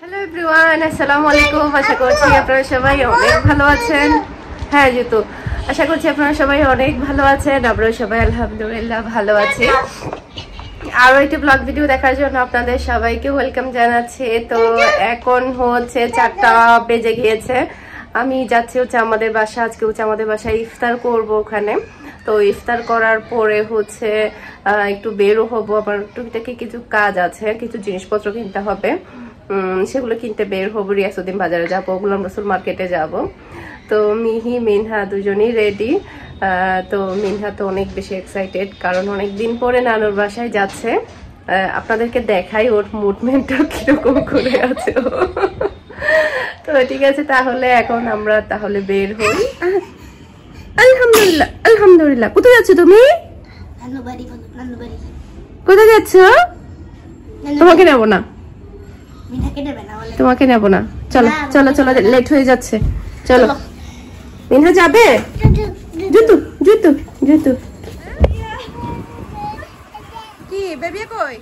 Hello everyone আসসালামু আলাইকুম আশা করছি আপনারা সবাই অনেক ভালো আছেন হ্যাঁ জুতো আশা করছি আপনারা সবাই অনেক ভালো আছেন আমরা সবাই আলহামদুলিল্লাহ ভালো আছে আরও একটি ব্লগ ভিডিও দেখার জন্য আপনাদের সবাইকে ওয়েলকাম জানাচ্ছে তো এখন হচ্ছে চারটা বেজে গিয়েছে আমি যাচ্ছি হচ্ছে আমাদের বাসা আজকে হচ্ছে আমাদের বাসায় ইফতার করব ওখানে তো ইফতার করার পরে হচ্ছে একটু বেরো হবো আমার টুকিটাকি কিছু কাজ আছে কিছু জিনিসপত্র কিনতে হবে সেগুলো কিনতে বের হবো রিয়াসুদ্দিন বাজারে যাবো গুলাম রসুল মার্কেটে যাব তো মিহি মিনহা দুজনেই রেডি তো মিনহা তো অনেক বেশি এক্সাইটেড কারণ অনেক দিন পরে নানুর বাসায় যাচ্ছে আপনাদেরকে দেখাই ওর মুভমেন্টটা কিরকম করে আছে তো ঠিক আছে তাহলে এখন আমরা তাহলে বের হই আলহামদুলিল্লাহ আলহামদুলিল্লাহ কোথায় যাচ্ছ তুমি কোথায় যাচ্ছ তোমাকে নেবো না তোমাকে নেব না চলো চলো চলো লেট হয়ে যাচ্ছে চলো মিনহা যাবে জুতু জুতু জুতু কি বেবি কই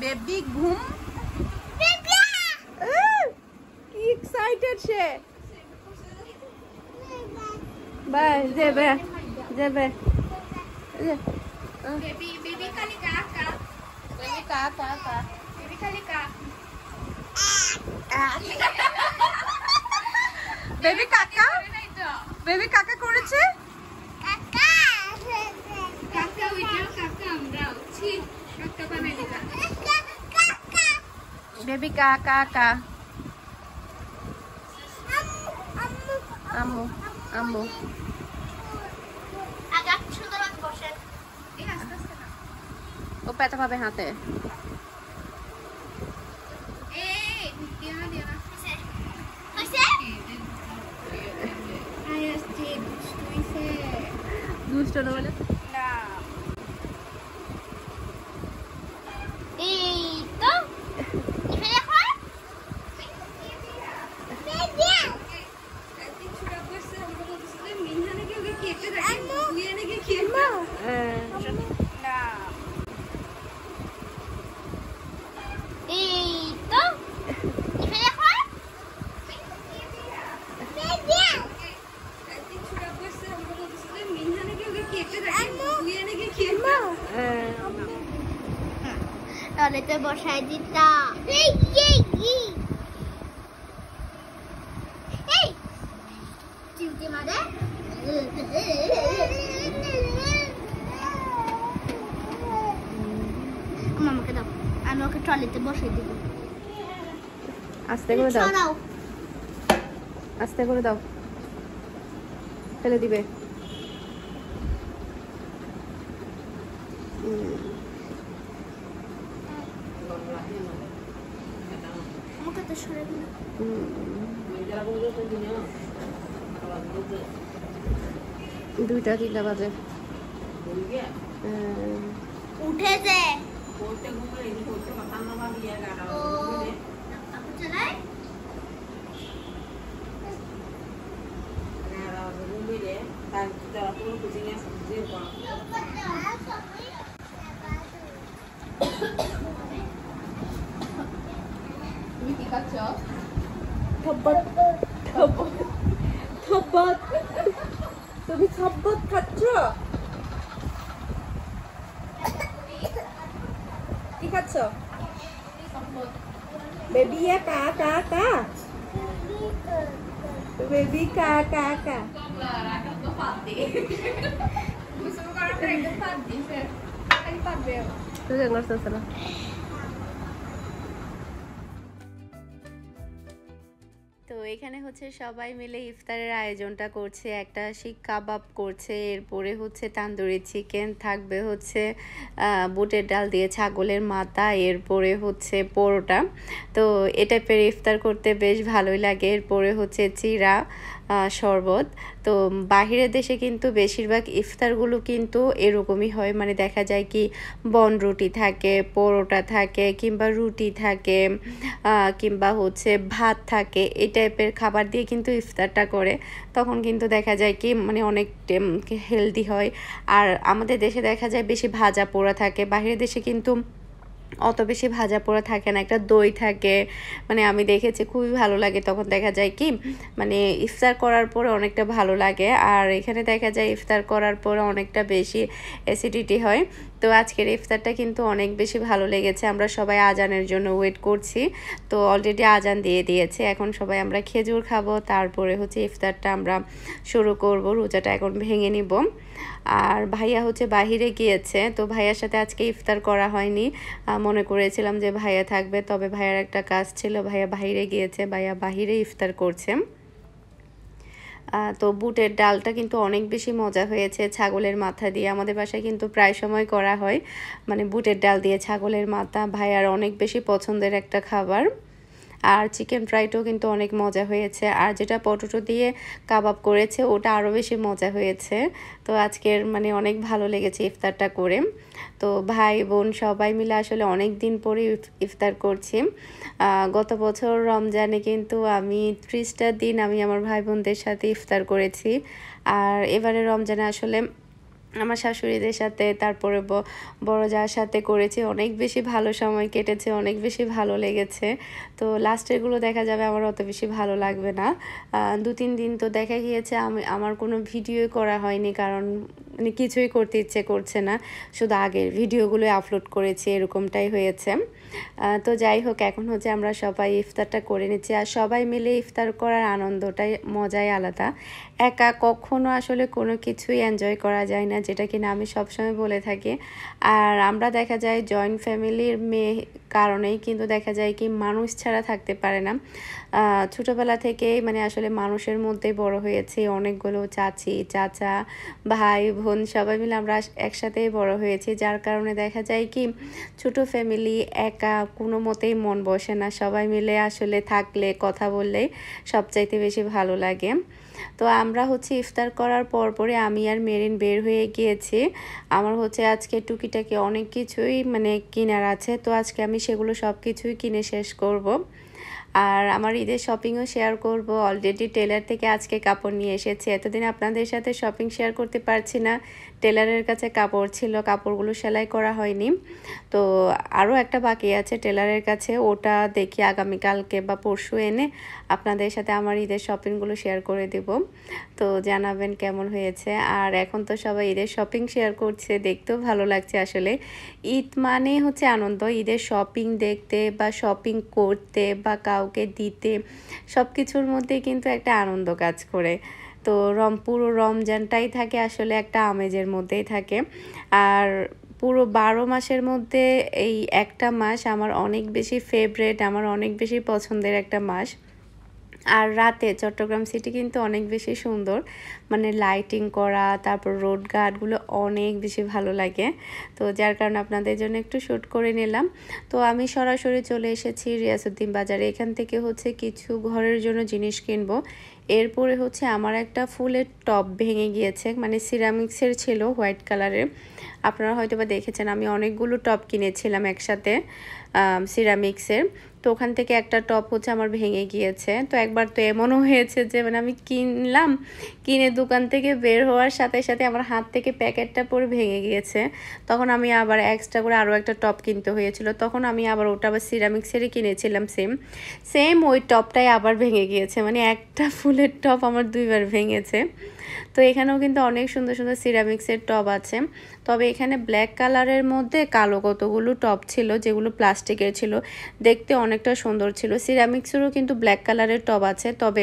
বেবি ঘুম কি এক্সাইটেড সে বাই যাবে যাবে কা কা কা তুমি খালি কা বেবি কাকা বেবি কাকা করেছে বেবি কা কা কা আমু আমু পেতে পাবে হাতে দুষ্ট বলে খেতে বসায় দিতাম মামাকে দাও আমি ওকে ট্রলিতে বসাই দিব আস্তে করে দাও আস্তে করে দাও ফেলে দিবে হুম দুইটা তিনটা বাজে উঠে যে তার তো কোচিং এ যে পড়া tabat tabat tabat tapi tabat kaca কি খাচ্ছ বেবি এ কা কা কা বেবি কা Tuh yang harus এখানে হচ্ছে সবাই মিলে ইফতারের আয়োজনটা করছে একটা শিক কাবাব করছে এরপরে হচ্ছে তান্দুরি চিকেন থাকবে হচ্ছে বুটের ডাল দিয়ে ছাগলের মাথা এরপরে হচ্ছে পরোটা তো এ টাইপের ইফতার করতে বেশ ভালোই লাগে এরপরে হচ্ছে চিরা শরবত তো বাহিরের দেশে কিন্তু বেশিরভাগ ইফতারগুলো কিন্তু এরকমই হয় মানে দেখা যায় কি বন রুটি থাকে পরোটা থাকে কিংবা রুটি থাকে কিংবা হচ্ছে ভাত থাকে এই টাইপের খাবার দিয়ে কিন্তু ইফতারটা করে তখন কিন্তু দেখা যায় কি মানে অনেক হেলদি হয় আর আমাদের দেশে দেখা যায় বেশি ভাজা পোড়া থাকে বাহিরের দেশে কিন্তু অত বেশি ভাজা পোড়া থাকে না একটা দই থাকে মানে আমি দেখেছি খুবই ভালো লাগে তখন দেখা যায় কি মানে ইফতার করার পরে অনেকটা ভালো লাগে আর এখানে দেখা যায় ইফতার করার পরে অনেকটা বেশি অ্যাসিডিটি হয় তো আজকের ইফতারটা কিন্তু অনেক বেশি ভালো লেগেছে আমরা সবাই আজানের জন্য ওয়েট করছি তো অলরেডি আজান দিয়ে দিয়েছে এখন সবাই আমরা খেজুর খাবো তারপরে হচ্ছে ইফতারটা আমরা শুরু করব রোজাটা এখন ভেঙে নিব আর ভাইয়া হচ্ছে বাহিরে গিয়েছে তো ভাইয়ার সাথে আজকে ইফতার করা হয়নি মনে করেছিলাম যে ভাইয়া থাকবে তবে ভাইয়ার একটা কাজ ছিল ভাইয়া বাহিরে গিয়েছে ভাইয়া বাহিরে ইফতার করছে তো বুটের ডালটা কিন্তু অনেক বেশি মজা হয়েছে ছাগলের মাথা দিয়ে আমাদের বাসায় কিন্তু প্রায় সময় করা হয় মানে বুটের ডাল দিয়ে ছাগলের মাথা ভাইয়ার অনেক বেশি পছন্দের একটা খাবার আর চিকেন ফ্রাইটাও কিন্তু অনেক মজা হয়েছে আর যেটা পটোটো দিয়ে কাবাব করেছে ওটা আরও বেশি মজা হয়েছে তো আজকের মানে অনেক ভালো লেগেছে ইফতারটা করে তো ভাই বোন সবাই মিলে আসলে অনেক দিন পরে ইফতার করছি গত বছর রমজানে কিন্তু আমি ত্রিশটা দিন আমি আমার ভাই বোনদের সাথে ইফতার করেছি আর এবারে রমজানে আসলে আমার শাশুড়িদের সাথে তারপরে বড় যার সাথে করেছি অনেক বেশি ভালো সময় কেটেছে অনেক বেশি ভালো লেগেছে তো লাস্টেরগুলো দেখা যাবে আমার অত বেশি ভালো লাগবে না দু তিন দিন তো দেখা গিয়েছে আমি আমার কোনো ভিডিও করা হয়নি কারণ মানে কিছুই করতে ইচ্ছে করছে না শুধু আগের ভিডিওগুলোই আপলোড করেছি এরকমটাই হয়েছে তো যাই হোক এখন হচ্ছে আমরা সবাই ইফতারটা করে নিচ্ছি আর সবাই মিলে ইফতার করার আনন্দটাই মজাই আলাদা একা কখনো আসলে কোনো কিছুই এনজয় করা যায় না যেটা কিনা আমি সবসময় বলে থাকি আর আমরা দেখা যায় জয়েন্ট ফ্যামিলির মেয়ে কারণেই কিন্তু দেখা যায় কি মানুষ ছাড়া থাকতে পারে না ছোটোবেলা থেকেই মানে আসলে মানুষের মধ্যে বড় হয়েছি অনেকগুলো চাচি চাচা ভাই বোন সবাই মিলে আমরা একসাথেই বড় হয়েছি যার কারণে দেখা যায় কি ছোট ফ্যামিলি একা কোনো মতেই মন বসে না সবাই মিলে আসলে থাকলে কথা বললে সবচাইতে বেশি ভালো লাগে তো আমরা হচ্ছে ইফতার করার পর পরে আমি আর মেরিন বের হয়ে গিয়েছি আমার হচ্ছে আজকে টুকিটাকি অনেক কিছুই মানে কেনার আছে তো আজকে আমি সেগুলো সব কিছুই কিনে শেষ করব। আর আমার ঈদের শপিংও শেয়ার করব অলরেডি টেলার থেকে আজকে কাপড় নিয়ে এসেছি এতদিন আপনাদের সাথে শপিং শেয়ার করতে পারছি না টেলারের কাছে কাপড় ছিল কাপড়গুলো সেলাই করা হয়নি তো আরও একটা বাকি আছে টেলারের কাছে ওটা দেখি আগামীকালকে বা পরশু এনে আপনাদের সাথে আমার ঈদের শপিংগুলো শেয়ার করে দেব তো জানাবেন কেমন হয়েছে আর এখন তো সবাই ঈদের শপিং শেয়ার করছে দেখতেও ভালো লাগছে আসলে ঈদ মানে হচ্ছে আনন্দ ঈদের শপিং দেখতে বা শপিং করতে বা কাউকে দিতে সব কিছুর মধ্যে কিন্তু একটা আনন্দ কাজ করে তো রম পুরো রমজানটাই থাকে আসলে একটা আমেজের মধ্যেই থাকে আর পুরো বারো মাসের মধ্যে এই একটা মাস আমার অনেক বেশি ফেভারেট আমার অনেক বেশি পছন্দের একটা মাস আর রাতে চট্টগ্রাম সিটি কিন্তু অনেক বেশি সুন্দর মানে লাইটিং করা তারপর রোড ঘাটগুলো অনেক বেশি ভালো লাগে তো যার কারণে আপনাদের জন্য একটু শ্যুট করে নিলাম তো আমি সরাসরি চলে এসেছি রিয়াসুদ্দিন বাজারে এখান থেকে হচ্ছে কিছু ঘরের জন্য জিনিস কিনবো এরপরে হচ্ছে আমার একটা ফুলের টপ ভেঙে গিয়েছে মানে সিরামিক্সের ছিল হোয়াইট কালারের আপনারা হয়তো বা দেখেছেন আমি অনেকগুলো টপ কিনেছিলাম একসাথে সিরামিক্সের তো ওখান থেকে একটা টপ হচ্ছে আমার ভেঙে গিয়েছে তো একবার তো এমনও হয়েছে যে মানে আমি কিনলাম কিনে দোকান থেকে বের হওয়ার সাথে সাথে আমার হাত থেকে প্যাকেটটা পরে ভেঙে গিয়েছে তখন আমি আবার এক্সট্রা করে আরও একটা টপ কিনতে হয়েছিল তখন আমি আবার ওটা আবার সিরামিক্সেরই কিনেছিলাম সেম সেম ওই টপটাই আবার ভেঙে গিয়েছে মানে একটা ফুলের টপ আমার দুইবার ভেঙেছে তো এখানেও কিন্তু অনেক সুন্দর সুন্দর সিরামিক্সের টব আছে তবে এখানে ব্ল্যাক কালারের মধ্যে কালো কতগুলো টব ছিল যেগুলো প্লাস্টিকের ছিল দেখতে অনেকটা সুন্দর ছিল সিরামিক্সেরও কিন্তু ব্ল্যাক কালারের টব আছে তবে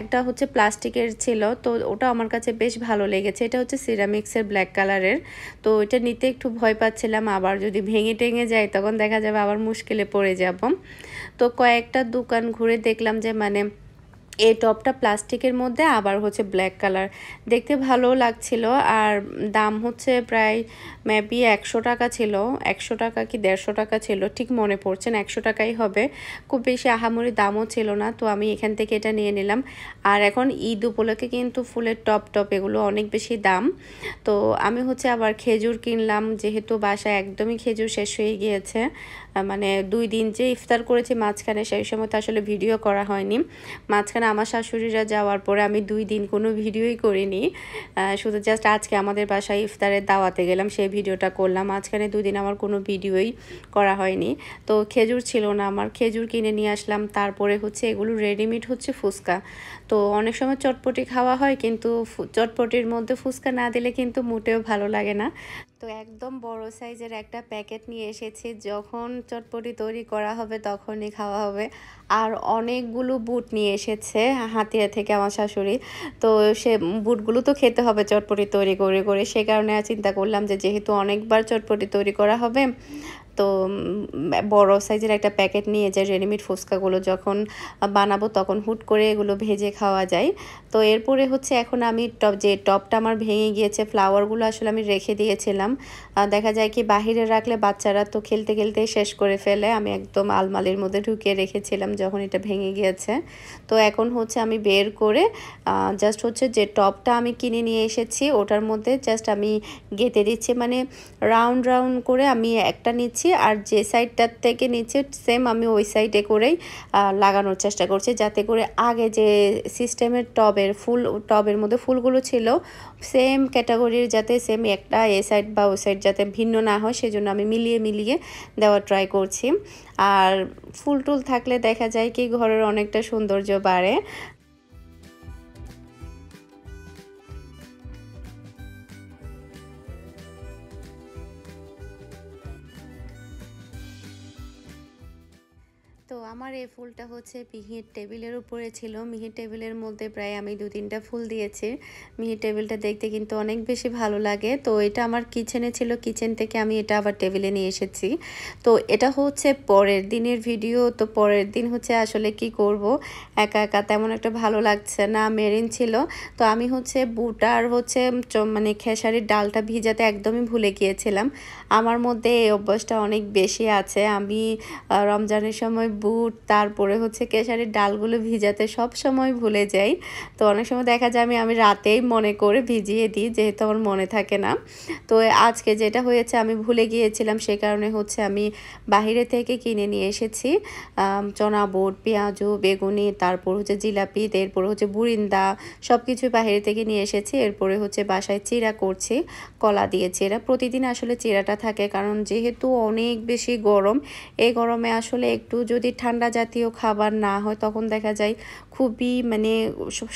একটা হচ্ছে প্লাস্টিকের ছিল তো ওটা আমার কাছে বেশ ভালো লেগেছে এটা হচ্ছে সিরামিক্সের ব্ল্যাক কালারের তো এটা নিতে একটু ভয় পাচ্ছিলাম আবার যদি ভেঙে টেঙে যায় তখন দেখা যাবে আবার মুশকিলে পড়ে যাব তো কয়েকটা দোকান ঘুরে দেখলাম যে মানে এই টপটা প্লাস্টিকের মধ্যে আবার হচ্ছে ব্ল্যাক কালার দেখতে ভালো লাগছিল আর দাম হচ্ছে প্রায় মেবি একশো টাকা ছিল একশো টাকা কি দেড়শো টাকা ছিল ঠিক মনে পড়ছেন একশো টাকাই হবে খুব বেশি আহামরি দামও ছিল না তো আমি এখান থেকে এটা নিয়ে নিলাম আর এখন ঈদ উপলক্ষে কিন্তু ফুলের টপ টপ এগুলো অনেক বেশি দাম তো আমি হচ্ছে আবার খেজুর কিনলাম যেহেতু বাসায় একদমই খেজুর শেষ হয়ে গিয়েছে মানে দুই দিন যে ইফতার করেছি মাঝখানে সেই সময় তো আসলে ভিডিও করা হয়নি মাঝখানে আমার শাশুড়িরা যাওয়ার পরে আমি দুই দিন কোনো ভিডিওই করিনি শুধু জাস্ট আজকে আমাদের বাসায় ইফতারের দাওয়াতে গেলাম সেই ভিডিওটা করলাম মাঝখানে দুদিন আমার কোনো ভিডিওই করা হয়নি তো খেজুর ছিল না আমার খেজুর কিনে নিয়ে আসলাম তারপরে হচ্ছে এগুলো রেডিমেড হচ্ছে ফুচকা তো অনেক সময় চটপটি খাওয়া হয় কিন্তু চটপটির মধ্যে ফুচকা না দিলে কিন্তু মোটেও ভালো লাগে না তো একদম বড় সাইজের একটা প্যাকেট নিয়ে এসেছি যখন চটপটি তৈরি করা হবে তখনই খাওয়া হবে আর অনেকগুলো বুট নিয়ে এসেছে হাতিয়া থেকে আমার শাশুড়ি তো সে বুটগুলো তো খেতে হবে চটপটি তৈরি করে করে সে কারণে চিন্তা করলাম যে যেহেতু অনেকবার চটপটি তৈরি করা হবে তো বড় সাইজের একটা প্যাকেট নিয়ে যায় রেডিমেড ফুচকাগুলো যখন বানাবো তখন হুট করে এগুলো ভেজে খাওয়া যায় তো এরপরে হচ্ছে এখন আমি টপ যে টপটা আমার ভেঙে গিয়েছে ফ্লাওয়ারগুলো আসলে আমি রেখে দিয়েছিলাম দেখা যায় কি বাহিরে রাখলে বাচ্চারা তো খেলতে খেলতে শেষ করে ফেলে আমি একদম আলমালির মধ্যে ঢুকিয়ে রেখেছিলাম যখন এটা ভেঙে গিয়েছে তো এখন হচ্ছে আমি বের করে জাস্ট হচ্ছে যে টপটা আমি কিনে নিয়ে এসেছি ওটার মধ্যে জাস্ট আমি গেঁথে দিচ্ছি মানে রাউন্ড রাউন্ড করে আমি একটা নিচ্ছি নিচ্ছি আর যে সাইডটার থেকে নিচে সেম আমি ওই সাইডে করেই লাগানোর চেষ্টা করছি যাতে করে আগে যে সিস্টেমের টবের ফুল টবের মধ্যে ফুলগুলো ছিল সেম ক্যাটাগরির যাতে সেম একটা এ সাইড বা ওই সাইড যাতে ভিন্ন না হয় সেজন্য আমি মিলিয়ে মিলিয়ে দেওয়ার ট্রাই করছি আর ফুল টুল থাকলে দেখা যায় কি ঘরের অনেকটা সৌন্দর্য বাড়ে তো আমার এই ফুলটা হচ্ছে মিহির টেবিলের উপরে ছিল মিহির টেবিলের মধ্যে প্রায় আমি দু তিনটা ফুল দিয়েছি মিহির টেবিলটা দেখতে কিন্তু অনেক বেশি ভালো লাগে তো এটা আমার কিচেনে ছিল কিচেন থেকে আমি এটা আবার টেবিলে নিয়ে এসেছি তো এটা হচ্ছে পরের দিনের ভিডিও তো পরের দিন হচ্ছে আসলে কি করব একা একা তেমন একটা ভালো লাগছে না মেরিন ছিল তো আমি হচ্ছে বুটার হচ্ছে মানে খেসারির ডালটা ভিজাতে একদমই ভুলে গিয়েছিলাম আমার মধ্যে এই অভ্যাসটা অনেক বেশি আছে আমি রমজানের সময় বুট তারপরে হচ্ছে কেশারের ডালগুলো ভিজাতে সব সময় ভুলে যাই তো অনেক সময় দেখা যায় আমি আমি রাতেই মনে করে ভিজিয়ে দিই যেহেতু আমার মনে থাকে না তো আজকে যেটা হয়েছে আমি ভুলে গিয়েছিলাম সে কারণে হচ্ছে আমি বাহিরে থেকে কিনে নিয়ে এসেছি চনা বোট পেঁয়াজু বেগুনি তারপর হচ্ছে জিলাপি এরপর হচ্ছে বুরিন্দা সব কিছু বাহিরে থেকে নিয়ে এসেছি এরপরে হচ্ছে বাসায় চিরা করছি কলা দিয়েছি এরা প্রতিদিন আসলে চিরাটা করা থাকে কারণ যেহেতু অনেক বেশি গরম এই গরমে আসলে একটু যদি ঠান্ডা জাতীয় খাবার না হয় তখন দেখা যায় খুবই মানে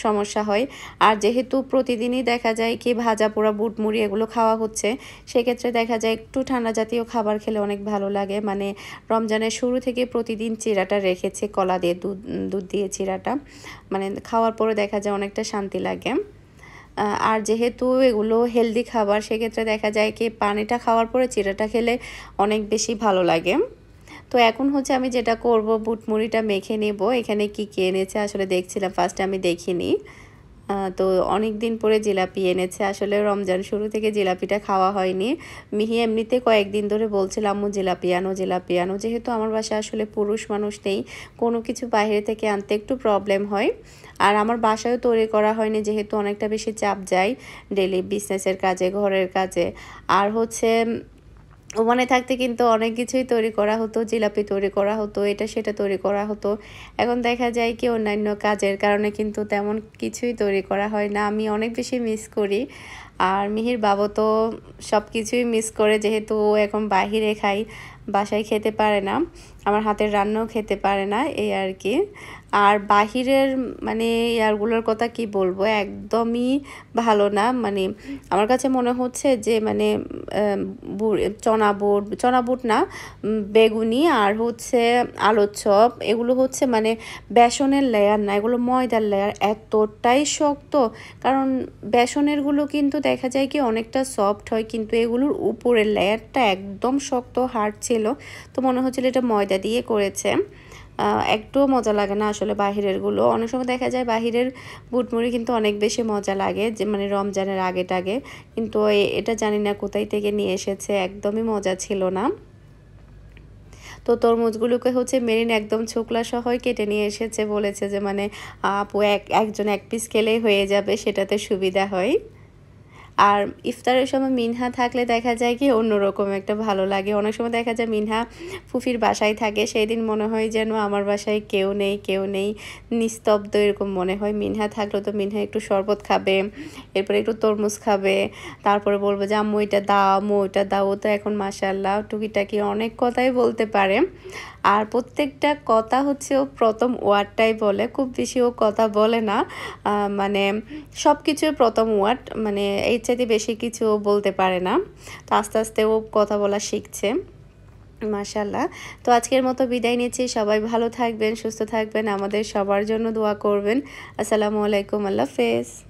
সমস্যা হয় আর যেহেতু প্রতিদিনই দেখা যায় কি ভাজা পোড়া বুটমুড়ি এগুলো খাওয়া হচ্ছে সেক্ষেত্রে দেখা যায় একটু ঠান্ডা জাতীয় খাবার খেলে অনেক ভালো লাগে মানে রমজানের শুরু থেকে প্রতিদিন চিরাটা রেখেছে কলা দিয়ে দুধ দুধ দিয়ে চিরাটা মানে খাওয়ার পরে দেখা যায় অনেকটা শান্তি লাগে আর যেহেতু এগুলো হেলদি খাবার সেক্ষেত্রে দেখা যায় কি পানিটা খাওয়ার পরে চিরাটা খেলে অনেক বেশি ভালো লাগে তো এখন হচ্ছে আমি যেটা করব বুটমুড়িটা মেখে নেব এখানে কি কে এনেছে আসলে দেখছিলাম ফার্স্টে আমি দেখিনি তো অনেক দিন পরে জিলাপি এনেছে আসলে রমজান শুরু থেকে জিলাপিটা খাওয়া হয়নি মিহি এমনিতে কয়েকদিন ধরে বলছিলাম ও জিলাপি আনো জিলাপি আনো যেহেতু আমার বাসায় আসলে পুরুষ মানুষ নেই কোনো কিছু বাইরে থেকে আনতে একটু প্রবলেম হয় আর আমার বাসায়ও তৈরি করা হয়নি যেহেতু অনেকটা বেশি চাপ যায় ডেলি বিজনেসের কাজে ঘরের কাজে আর হচ্ছে ওমানে থাকতে কিন্তু অনেক কিছুই তৈরি করা হতো জিলাপি তৈরি করা হতো এটা সেটা তৈরি করা হতো এখন দেখা যায় কি অন্যান্য কাজের কারণে কিন্তু তেমন কিছুই তৈরি করা হয় না আমি অনেক বেশি মিস করি আর মিহির বাবু তো সব কিছুই মিস করে যেহেতু ও এখন বাহিরে খাই বাসায় খেতে পারে না আমার হাতের রান্নাও খেতে পারে না এই আর কি আর বাহিরের মানে ইয়ারগুলোর কথা কি বলবো একদমই ভালো না মানে আমার কাছে মনে হচ্ছে যে মানে চনাবুট চনাবুট না বেগুনি আর হচ্ছে আলোর চপ এগুলো হচ্ছে মানে বেসনের লেয়ার না এগুলো ময়দার লেয়ার এতটাই শক্ত কারণ বেসনেরগুলো কিন্তু দেখা যায় কি অনেকটা সফট হয় কিন্তু এগুলোর উপরের লেয়ারটা একদম শক্ত হার্ড ছিল তো মনে হচ্ছিল এটা ময়দা দিয়ে করেছে একটুও মজা লাগে না আসলে বাহিরেরগুলো অনেক সময় দেখা যায় বাহিরের বুটমুড়ি কিন্তু অনেক বেশি মজা লাগে যে মানে রমজানের আগে টাগে কিন্তু এটা জানি না কোথায় থেকে নিয়ে এসেছে একদমই মজা ছিল না তো তরমুজগুলোকে হচ্ছে মেরিন একদম ছোকলা সহ কেটে নিয়ে এসেছে বলেছে যে মানে আপু এক একজন এক পিস খেলেই হয়ে যাবে সেটাতে সুবিধা হয় আর ইফতারের সময় মিনহা থাকলে দেখা যায় কি অন্যরকম একটা ভালো লাগে অনেক সময় দেখা যায় মিনহা ফুফির বাসায় থাকে সেই দিন মনে হয় যেন আমার বাসায় কেউ নেই কেউ নেই নিস্তব্ধ এরকম মনে হয় মিনহা থাকলে তো মিনহা একটু শরবত খাবে এরপরে একটু তরমুজ খাবে তারপরে বলবো যে আম্মু এটা দাও আম্মু ওইটা দাও ও তো এখন মাসাল্লাহ টুকিটাকি অনেক কথাই বলতে পারে আর প্রত্যেকটা কথা হচ্ছে ও প্রথম ওয়ার্ডটাই বলে খুব বেশি ও কথা বলে না মানে সব কিছু প্রথম ওয়ার্ড মানে এই চাইতে বেশি কিছু বলতে পারে না তো আস্তে আস্তে ও কথা বলা শিখছে মাশাল্লাহ তো আজকের মতো বিদায় নিচ্ছি সবাই ভালো থাকবেন সুস্থ থাকবেন আমাদের সবার জন্য দোয়া করবেন আসসালামু আলাইকুম আল্লাহ হাফেজ